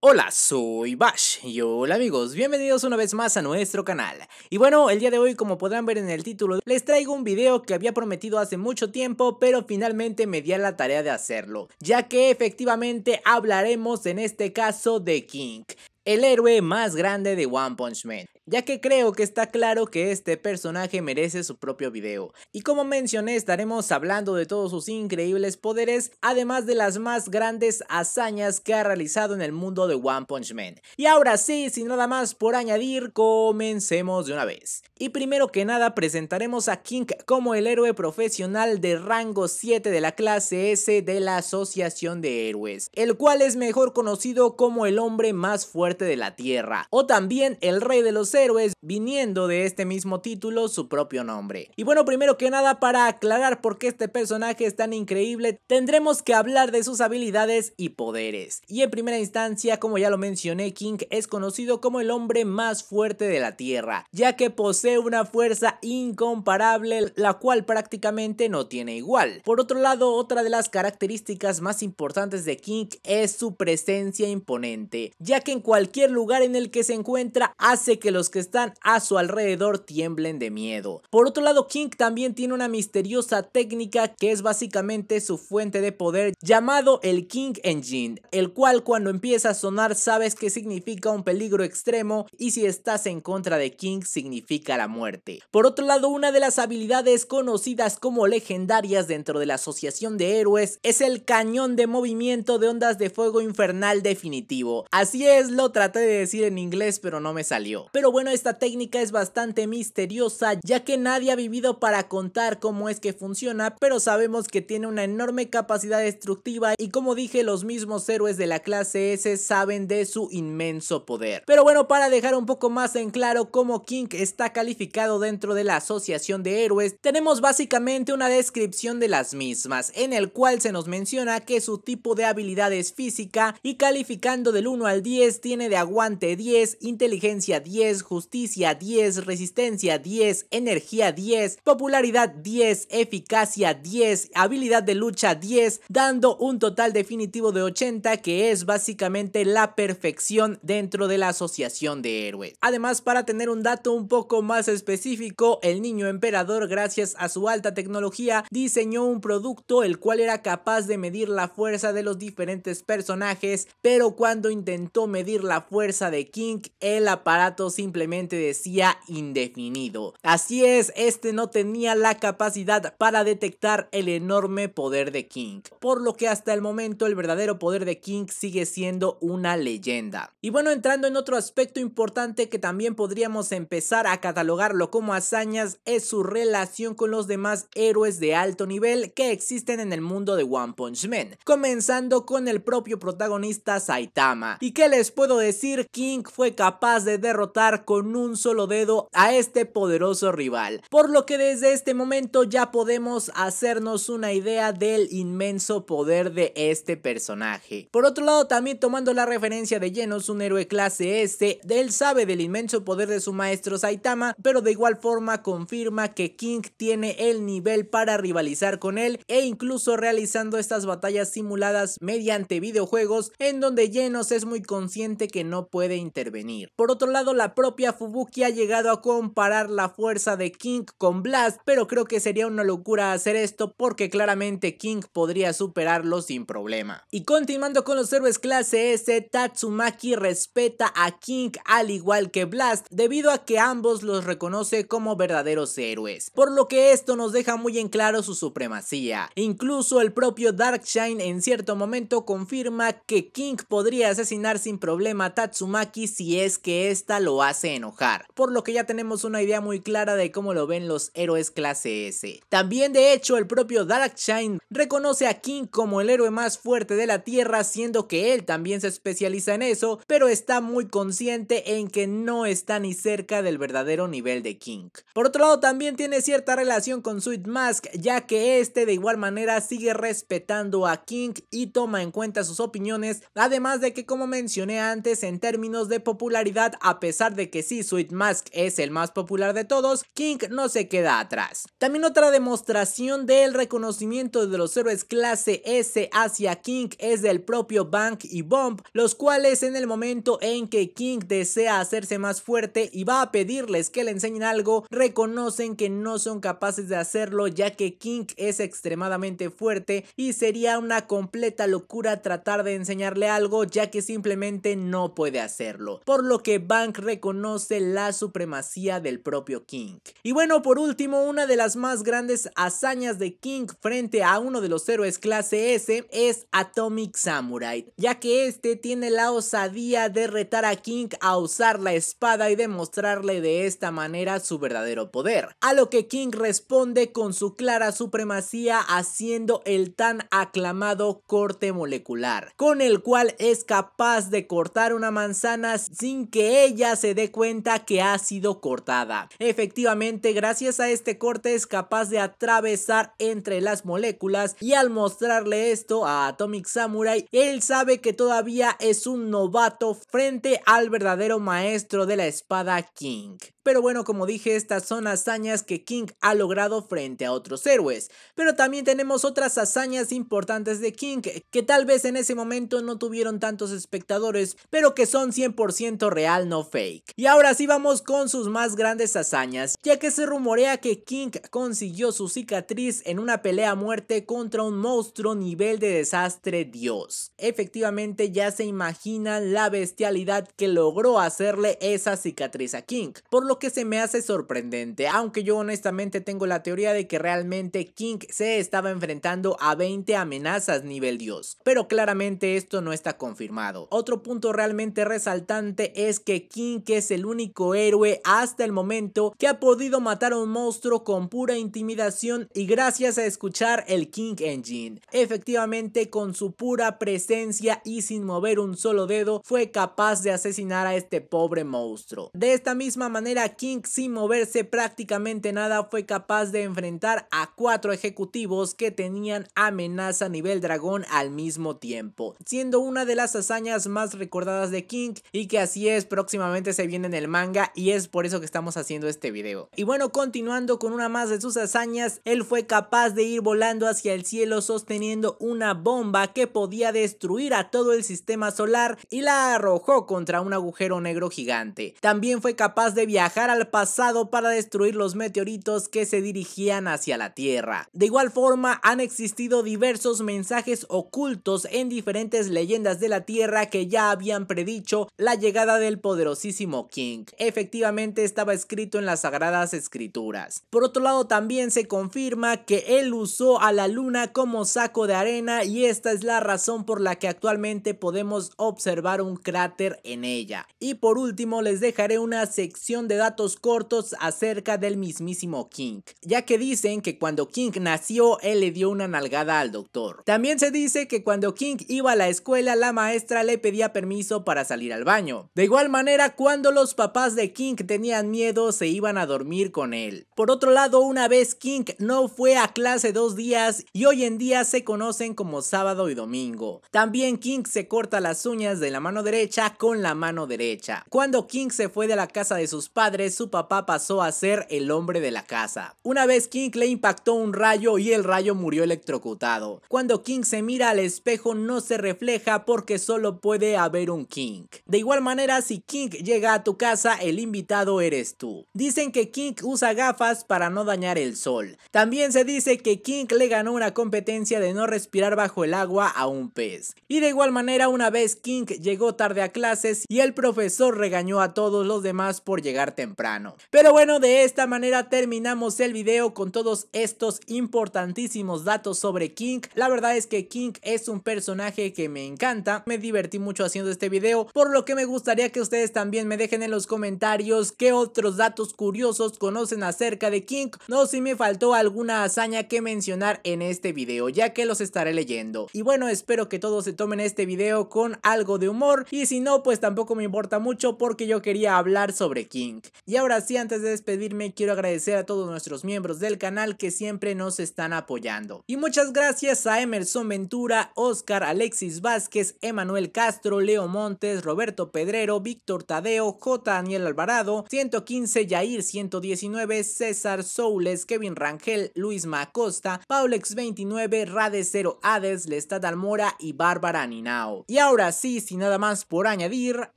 Hola, soy Bash y hola amigos, bienvenidos una vez más a nuestro canal. Y bueno, el día de hoy como podrán ver en el título, les traigo un video que había prometido hace mucho tiempo, pero finalmente me di a la tarea de hacerlo, ya que efectivamente hablaremos en este caso de King el héroe más grande de One Punch Man ya que creo que está claro que este personaje merece su propio video. Y como mencioné, estaremos hablando de todos sus increíbles poderes, además de las más grandes hazañas que ha realizado en el mundo de One Punch Man. Y ahora sí, sin nada más por añadir, comencemos de una vez. Y primero que nada presentaremos a King como el héroe profesional de rango 7 de la clase S de la Asociación de Héroes, el cual es mejor conocido como el hombre más fuerte de la Tierra, o también el rey de los héroes, viniendo de este mismo título su propio nombre. Y bueno, primero que nada, para aclarar por qué este personaje es tan increíble, tendremos que hablar de sus habilidades y poderes. Y en primera instancia, como ya lo mencioné, King es conocido como el hombre más fuerte de la Tierra, ya que posee una fuerza incomparable, la cual prácticamente no tiene igual. Por otro lado, otra de las características más importantes de King es su presencia imponente, ya que en cualquier lugar en el que se encuentra hace que los que están a su alrededor tiemblen de miedo. Por otro lado, King también tiene una misteriosa técnica que es básicamente su fuente de poder llamado el King Engine, el cual cuando empieza a sonar sabes que significa un peligro extremo y si estás en contra de King significa la muerte. Por otro lado, una de las habilidades conocidas como legendarias dentro de la Asociación de Héroes es el cañón de movimiento de ondas de fuego infernal definitivo. Así es, lo traté de decir en inglés pero no me salió. Pero bueno, esta técnica es bastante misteriosa ya que nadie ha vivido para contar cómo es que funciona, pero sabemos que tiene una enorme capacidad destructiva y como dije, los mismos héroes de la clase S saben de su inmenso poder. Pero bueno, para dejar un poco más en claro cómo King está calificado dentro de la Asociación de Héroes, tenemos básicamente una descripción de las mismas, en el cual se nos menciona que su tipo de habilidad es física y calificando del 1 al 10 tiene de aguante 10, inteligencia 10, justicia 10, resistencia 10, energía 10, popularidad 10, eficacia 10, habilidad de lucha 10, dando un total definitivo de 80 que es básicamente la perfección dentro de la asociación de héroes. Además, para tener un dato un poco más específico, el niño emperador gracias a su alta tecnología diseñó un producto el cual era capaz de medir la fuerza de los diferentes personajes, pero cuando intentó medir la fuerza de King, el aparato simplemente simplemente decía indefinido. Así es, este no tenía la capacidad para detectar el enorme poder de King, por lo que hasta el momento el verdadero poder de King sigue siendo una leyenda. Y bueno, entrando en otro aspecto importante que también podríamos empezar a catalogarlo como hazañas es su relación con los demás héroes de alto nivel que existen en el mundo de One Punch Man, comenzando con el propio protagonista Saitama. ¿Y qué les puedo decir? King fue capaz de derrotar con un solo dedo a este poderoso rival. Por lo que desde este momento ya podemos hacernos una idea del inmenso poder de este personaje. Por otro lado, también tomando la referencia de Genos, un héroe clase S, este, él sabe del inmenso poder de su maestro Saitama, pero de igual forma confirma que King tiene el nivel para rivalizar con él e incluso realizando estas batallas simuladas mediante videojuegos en donde Genos es muy consciente que no puede intervenir. Por otro lado, la propia Fubuki ha llegado a comparar la fuerza de King con Blast, pero creo que sería una locura hacer esto porque claramente King podría superarlo sin problema. Y continuando con los héroes clase S, Tatsumaki respeta a King al igual que Blast, debido a que ambos los reconoce como verdaderos héroes, por lo que esto nos deja muy en claro su supremacía. Incluso el propio Darkshine en cierto momento confirma que King podría asesinar sin problema a Tatsumaki si es que esta lo hace enojar, por lo que ya tenemos una idea muy clara de cómo lo ven los héroes clase S. También de hecho el propio Darkshine reconoce a King como el héroe más fuerte de la Tierra, siendo que él también se especializa en eso, pero está muy consciente en que no está ni cerca del verdadero nivel de King. Por otro lado también tiene cierta relación con Sweet Mask, ya que este de igual manera sigue respetando a King y toma en cuenta sus opiniones, además de que como mencioné antes en términos de popularidad a pesar de que si Sweet Mask es el más popular de todos, King no se queda atrás. También otra demostración del reconocimiento de los héroes clase S hacia King es del propio Bank y Bomb, los cuales en el momento en que King desea hacerse más fuerte y va a pedirles que le enseñen algo, reconocen que no son capaces de hacerlo ya que King es extremadamente fuerte y sería una completa locura tratar de enseñarle algo ya que simplemente no puede hacerlo. Por lo que Bank reconoce conoce la supremacía del propio King. Y bueno, por último, una de las más grandes hazañas de King frente a uno de los héroes clase S es Atomic Samurai, ya que este tiene la osadía de retar a King a usar la espada y demostrarle de esta manera su verdadero poder, a lo que King responde con su clara supremacía haciendo el tan aclamado corte molecular, con el cual es capaz de cortar una manzana sin que ella se dé cuenta que ha sido cortada. Efectivamente, gracias a este corte es capaz de atravesar entre las moléculas y al mostrarle esto a Atomic Samurai, él sabe que todavía es un novato frente al verdadero maestro de la espada King. Pero bueno, como dije, estas son hazañas que King ha logrado frente a otros héroes. Pero también tenemos otras hazañas importantes de King que tal vez en ese momento no tuvieron tantos espectadores, pero que son 100% real, no fake. Y ahora sí vamos con sus más grandes hazañas, ya que se rumorea que King consiguió su cicatriz en una pelea a muerte contra un monstruo nivel de desastre dios. Efectivamente ya se imagina la bestialidad que logró hacerle esa cicatriz a King, por lo que se me hace sorprendente, aunque yo honestamente tengo la teoría de que realmente King se estaba enfrentando a 20 amenazas nivel dios, pero claramente esto no está confirmado. Otro punto realmente resaltante es que King es el único héroe hasta el momento que ha podido matar a un monstruo con pura intimidación y gracias a escuchar el King Engine. Efectivamente con su pura presencia y sin mover un solo dedo fue capaz de asesinar a este pobre monstruo. De esta misma manera King sin moverse prácticamente nada fue capaz de enfrentar a cuatro ejecutivos que tenían amenaza nivel dragón al mismo tiempo, siendo una de las hazañas más recordadas de King y que así es próximamente se viene en el manga y es por eso que estamos haciendo este video. Y bueno, continuando con una más de sus hazañas, él fue capaz de ir volando hacia el cielo sosteniendo una bomba que podía destruir a todo el sistema solar y la arrojó contra un agujero negro gigante. También fue capaz de viajar al pasado para destruir los meteoritos que se dirigían hacia la Tierra. De igual forma, han existido diversos mensajes ocultos en diferentes leyendas de la Tierra que ya habían predicho la llegada del poderosísimo King. Efectivamente estaba escrito en las sagradas escrituras. Por otro lado, también se confirma que él usó a la luna como saco de arena y esta es la razón por la que actualmente podemos observar un cráter en ella. Y por último, les dejaré una sección de datos cortos acerca del mismísimo King, ya que dicen que cuando King nació él le dio una nalgada al doctor. También se dice que cuando King iba a la escuela la maestra le pedía permiso para salir al baño. De igual manera cuando los papás de King tenían miedo se iban a dormir con él. Por otro lado una vez King no fue a clase dos días y hoy en día se conocen como sábado y domingo. También King se corta las uñas de la mano derecha con la mano derecha. Cuando King se fue de la casa de sus padres su papá pasó a ser el hombre de la casa. Una vez King le impactó un rayo y el rayo murió electrocutado. Cuando King se mira al espejo no se refleja porque solo puede haber un King. De igual manera, si King llega a tu casa, el invitado eres tú. Dicen que King usa gafas para no dañar el sol. También se dice que King le ganó una competencia de no respirar bajo el agua a un pez. Y de igual manera, una vez King llegó tarde a clases y el profesor regañó a todos los demás por llegar temprano. Pero bueno, de esta manera terminamos el video con todos estos importantísimos datos sobre King. La verdad es que King es un personaje que me encanta, me divertí mucho haciendo este video, por lo que me gustaría que ustedes también me dejen en los comentarios qué otros datos curiosos conocen acerca de King, no si me faltó alguna hazaña que mencionar en este video, ya que los estaré leyendo. Y bueno, espero que todos se tomen este video con algo de humor y si no, pues tampoco me importa mucho porque yo quería hablar sobre King. Y ahora sí, antes de despedirme, quiero agradecer a todos nuestros miembros del canal que siempre nos están apoyando. Y muchas gracias a Emerson Ventura, Oscar, Alexis Vázquez, Emanuel Castro, Leo Montes, Roberto Pedrero, Víctor Tadeo, J. Daniel Alvarado, 115 Yair 119, César Soules, Kevin Rangel, Luis Macosta, Paulex 29, Rade 0 Hades, Lestad Almora y Bárbara Ninao. Y ahora sí, sin nada más por añadir,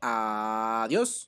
adiós.